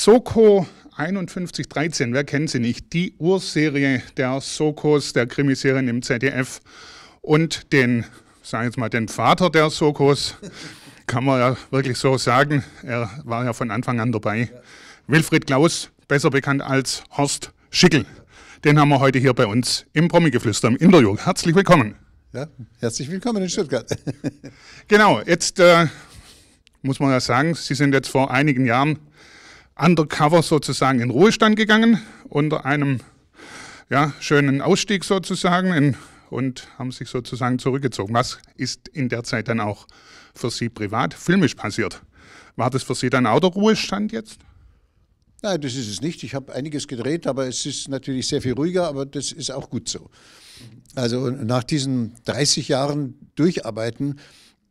Soko 5113, wer kennt sie nicht? Die Urserie der Sokos, der Krimiserien im ZDF und den, ich jetzt mal, den Vater der Sokos, kann man ja wirklich so sagen. Er war ja von Anfang an dabei. Wilfried Klaus, besser bekannt als Horst Schickel. Den haben wir heute hier bei uns im Promi-Geflüster im Interview. Herzlich willkommen. Ja, herzlich willkommen in Stuttgart. genau, jetzt äh, muss man ja sagen, Sie sind jetzt vor einigen Jahren undercover sozusagen in Ruhestand gegangen, unter einem ja, schönen Ausstieg sozusagen in, und haben sich sozusagen zurückgezogen. Was ist in der Zeit dann auch für Sie privat filmisch passiert? War das für Sie dann auch der Ruhestand jetzt? Nein, das ist es nicht. Ich habe einiges gedreht, aber es ist natürlich sehr viel ruhiger, aber das ist auch gut so. Also nach diesen 30 Jahren Durcharbeiten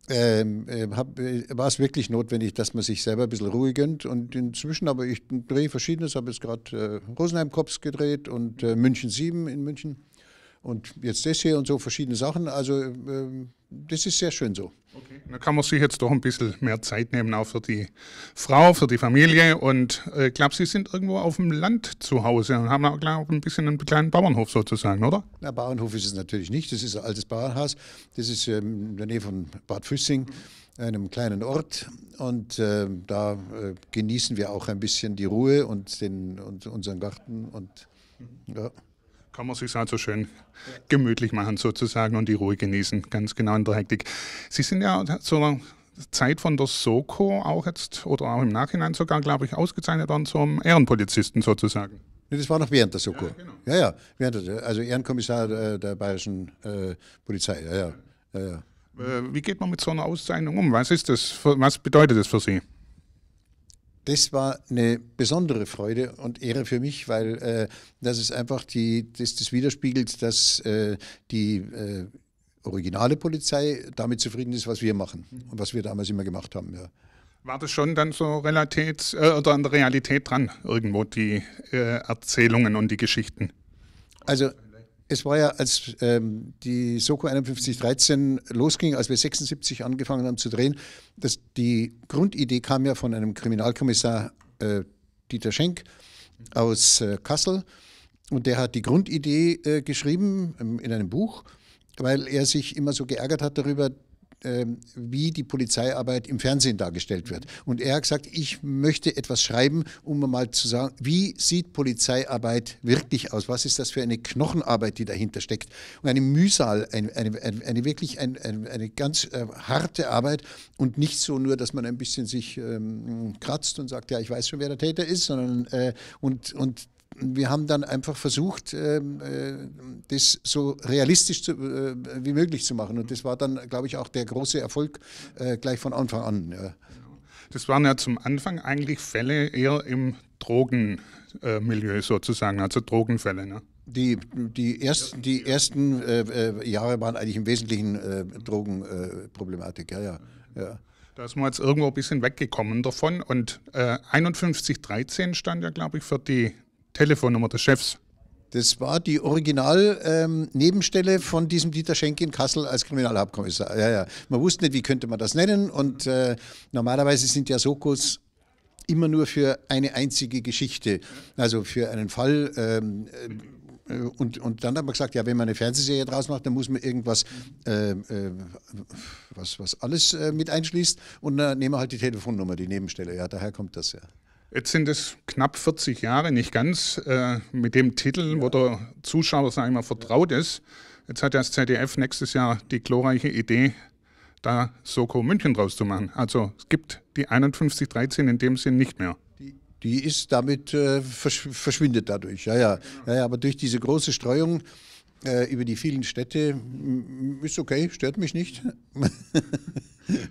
ähm, äh, äh, war es wirklich notwendig, dass man sich selber ein bisschen Ruhe gönnt. Und inzwischen aber ich drehe verschiedenes, habe jetzt gerade äh, Rosenheim Kops gedreht und äh, München 7 in München und jetzt das hier und so verschiedene Sachen. Also ähm, das ist sehr schön so. Okay. Dann kann man sich jetzt doch ein bisschen mehr Zeit nehmen, auch für die Frau, für die Familie. Und äh, ich äh, glaube, Sie sind irgendwo auf dem Land zu Hause und haben auch glaub, ein bisschen einen kleinen Bauernhof sozusagen, oder? Na, Bauernhof ist es natürlich nicht. Das ist ein altes Bauernhaus. Das ist ähm, in der Nähe von Bad Füssing. Mhm. einem kleinen Ort und äh, da äh, genießen wir auch ein bisschen die Ruhe und, den, und unseren Garten und mhm. ja kann man sich so also schön gemütlich machen sozusagen und die Ruhe genießen. Ganz genau in der Hektik. Sie sind ja einer Zeit von der Soko auch jetzt oder auch im Nachhinein sogar, glaube ich, ausgezeichnet worden zum Ehrenpolizisten sozusagen. Nee, das war noch während der Soko. Ja, genau. ja, ja, während der, also Ehrenkommissar der, äh, der bayerischen äh, Polizei. Ja, ja, ja, ja. Äh, wie geht man mit so einer Auszeichnung um? Was ist das? Was bedeutet das für Sie? das war eine besondere Freude und Ehre für mich, weil äh, das ist einfach die, das, das widerspiegelt, dass äh, die äh, originale Polizei damit zufrieden ist, was wir machen und was wir damals immer gemacht haben. Ja. War das schon dann so Realität, äh, oder an der Realität dran, irgendwo die äh, Erzählungen und die Geschichten? Also es war ja, als ähm, die Soko 5113 losging, als wir 76 angefangen haben zu drehen, dass die Grundidee kam ja von einem Kriminalkommissar äh, Dieter Schenk aus äh, Kassel. Und der hat die Grundidee äh, geschrieben ähm, in einem Buch, weil er sich immer so geärgert hat darüber, ähm, wie die Polizeiarbeit im Fernsehen dargestellt wird. Und er hat gesagt, ich möchte etwas schreiben, um mal zu sagen, wie sieht Polizeiarbeit wirklich aus? Was ist das für eine Knochenarbeit, die dahinter steckt? Und eine Mühsal, eine, eine, eine wirklich eine, eine ganz äh, harte Arbeit und nicht so nur, dass man ein bisschen sich ähm, kratzt und sagt, ja, ich weiß schon, wer der Täter ist, sondern äh, und, und wir haben dann einfach versucht, ähm, äh, das so realistisch zu, äh, wie möglich zu machen. Und das war dann, glaube ich, auch der große Erfolg äh, gleich von Anfang an. Das waren ja zum Anfang eigentlich Fälle eher im Drogenmilieu sozusagen, also Drogenfälle. Ne? Die, die ersten, die ersten äh, Jahre waren eigentlich im Wesentlichen äh, Drogenproblematik, äh, ja, ja. Da ist man jetzt irgendwo ein bisschen weggekommen davon und äh, 5113 stand ja, glaube ich, für die Telefonnummer des Chefs. Das war die Original-Nebenstelle ähm, von diesem Dieter Schenk in Kassel als Kriminalhauptkommissar. Ja, ja. Man wusste nicht, wie könnte man das nennen. Und äh, normalerweise sind ja Sokos immer nur für eine einzige Geschichte, also für einen Fall. Ähm, äh, und, und dann hat man gesagt, ja, wenn man eine Fernsehserie draus macht, dann muss man irgendwas, äh, äh, was, was alles äh, mit einschließt. Und dann nehmen wir halt die Telefonnummer, die Nebenstelle. Ja, daher kommt das ja. Jetzt sind es knapp 40 Jahre, nicht ganz, äh, mit dem Titel, ja. wo der Zuschauer, sag ich mal, vertraut ist. Jetzt hat das ZDF nächstes Jahr die glorreiche Idee, da Soko München draus zu machen. Also es gibt die 5113 in dem Sinn nicht mehr. Die, ist damit, äh, verschwindet dadurch, ja, ja, ja. ja. aber durch diese große Streuung äh, über die vielen Städte ist okay, stört mich nicht.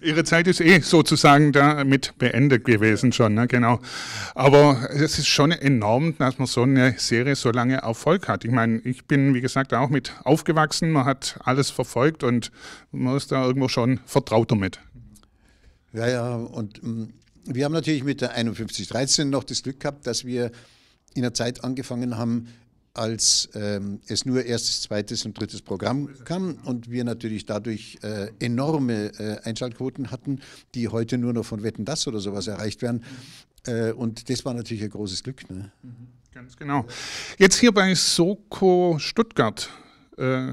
Ihre Zeit ist eh sozusagen damit beendet gewesen schon, ne? genau. Aber es ist schon enorm, dass man so eine Serie so lange Erfolg hat. Ich meine, ich bin, wie gesagt, auch mit aufgewachsen, man hat alles verfolgt und man ist da irgendwo schon vertraut damit. Ja, ja, und mm, wir haben natürlich mit der 5113 noch das Glück gehabt, dass wir in der Zeit angefangen haben, als ähm, es nur erstes, zweites und drittes Programm kam und wir natürlich dadurch äh, enorme äh, Einschaltquoten hatten, die heute nur noch von Wetten das oder sowas erreicht werden. Äh, und das war natürlich ein großes Glück. Ne? Mhm, ganz genau. Jetzt hier bei Soko Stuttgart. Äh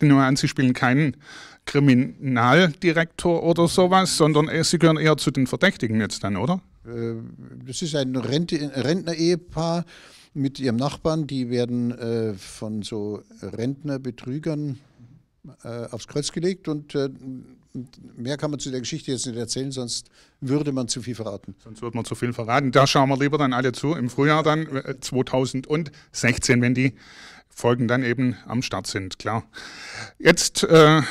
nehme an, Sie spielen keinen Kriminaldirektor oder sowas, sondern äh, Sie gehören eher zu den Verdächtigen jetzt dann, oder? Äh, das ist ein Rentner-Ehepaar mit ihrem Nachbarn. Die werden äh, von so Rentnerbetrügern äh, aufs Kreuz gelegt und äh, mehr kann man zu der Geschichte jetzt nicht erzählen, sonst würde man zu viel verraten. Sonst würde man zu viel verraten. Da schauen wir lieber dann alle zu im Frühjahr dann 2016, äh, wenn die Folgen dann eben am Start sind, klar. Jetzt äh,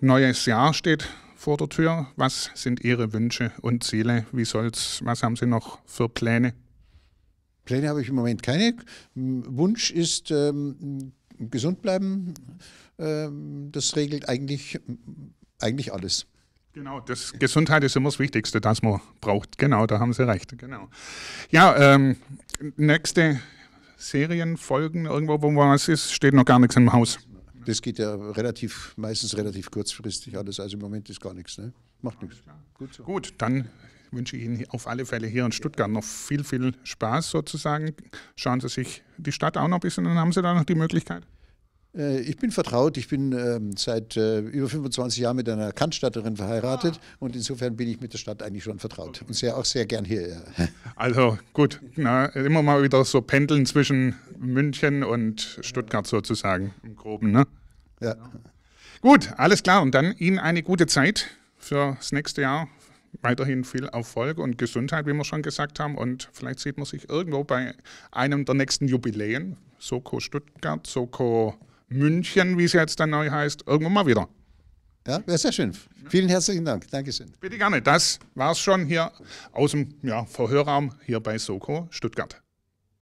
neues Jahr steht vor der Tür. Was sind Ihre Wünsche und Ziele? Wie soll's, was haben Sie noch für Pläne? Pläne habe ich im Moment keine. Wunsch ist ähm, gesund bleiben. Ähm, das regelt eigentlich, eigentlich alles. Genau, das Gesundheit ist immer das Wichtigste, das man braucht. Genau, da haben Sie recht. Genau. Ja, ähm, nächste Serienfolgen irgendwo, wo was ist, steht noch gar nichts im Haus. Das geht ja relativ, meistens relativ kurzfristig alles. Also im Moment ist gar nichts. Ne? Macht nichts. Gut, so. Gut, dann wünsche Ihnen auf alle Fälle hier in Stuttgart noch viel, viel Spaß sozusagen. Schauen Sie sich die Stadt auch noch ein bisschen an. Haben Sie da noch die Möglichkeit? Äh, ich bin vertraut, ich bin ähm, seit äh, über 25 Jahren mit einer Kantstatterin verheiratet ah. und insofern bin ich mit der Stadt eigentlich schon vertraut und sehr, auch sehr gern hier. Also gut, na, immer mal wieder so pendeln zwischen München und Stuttgart sozusagen im Groben. Ne? Ja. Gut, alles klar und dann Ihnen eine gute Zeit fürs nächste Jahr weiterhin viel Erfolg und Gesundheit, wie wir schon gesagt haben. Und vielleicht sieht man sich irgendwo bei einem der nächsten Jubiläen, Soko Stuttgart, Soko München, wie es jetzt dann neu heißt, irgendwo mal wieder. Ja, wäre sehr schön. Vielen herzlichen Dank. Dankeschön. Bitte gerne. Das war es schon hier aus dem ja, Verhörraum hier bei Soko Stuttgart.